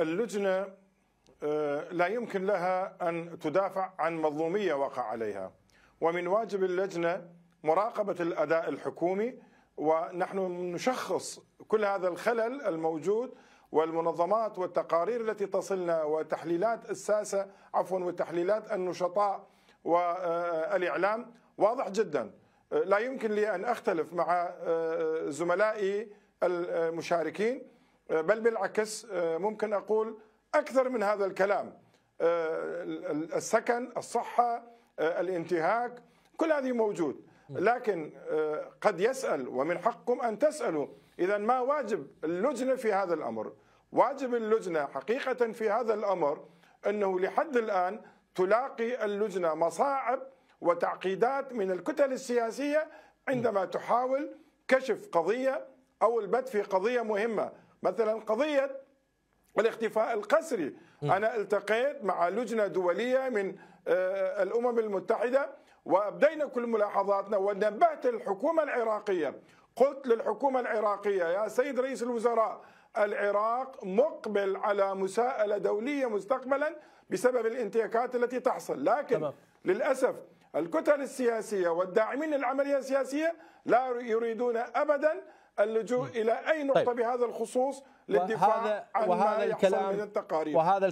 اللجنة آه، لا يمكن لها أن تدافع عن مظلومية وقع عليها ومن واجب اللجنة مراقبة الأداء الحكومي ونحن نشخص كل هذا الخلل الموجود والمنظمات والتقارير التي تصلنا وتحليلات الساسة عفوا وتحليلات النشطاء والإعلام واضح جدا لا يمكن لي أن أختلف مع آه، زملائي المشاركين آه، بل بالعكس آه، ممكن أقول أكثر من هذا الكلام آه، السكن الصحة الانتهاك كل هذه موجود لكن قد يسأل ومن حقكم أن تسألوا إذا ما واجب اللجنة في هذا الأمر واجب اللجنة حقيقة في هذا الأمر أنه لحد الآن تلاقي اللجنة مصاعب وتعقيدات من الكتل السياسية عندما تحاول كشف قضية أو البت في قضية مهمة مثلا قضية الاختفاء القسري أنا التقيت مع لجنة دولية من آه، الأمم المتحدة وأبدينا كل ملاحظاتنا ونبهت الحكومة العراقية قلت للحكومة العراقية يا سيد رئيس الوزراء العراق مقبل على مساءلة دولية مستقبلا بسبب الانتهاكات التي تحصل لكن تمام. للأسف الكتل السياسية والداعمين للعملية السياسية لا يريدون أبدا اللجوء الى اي نقطه طيب. بهذا الخصوص للدفاع وهذا عن وهذا ما الكلام من التقارير وهذا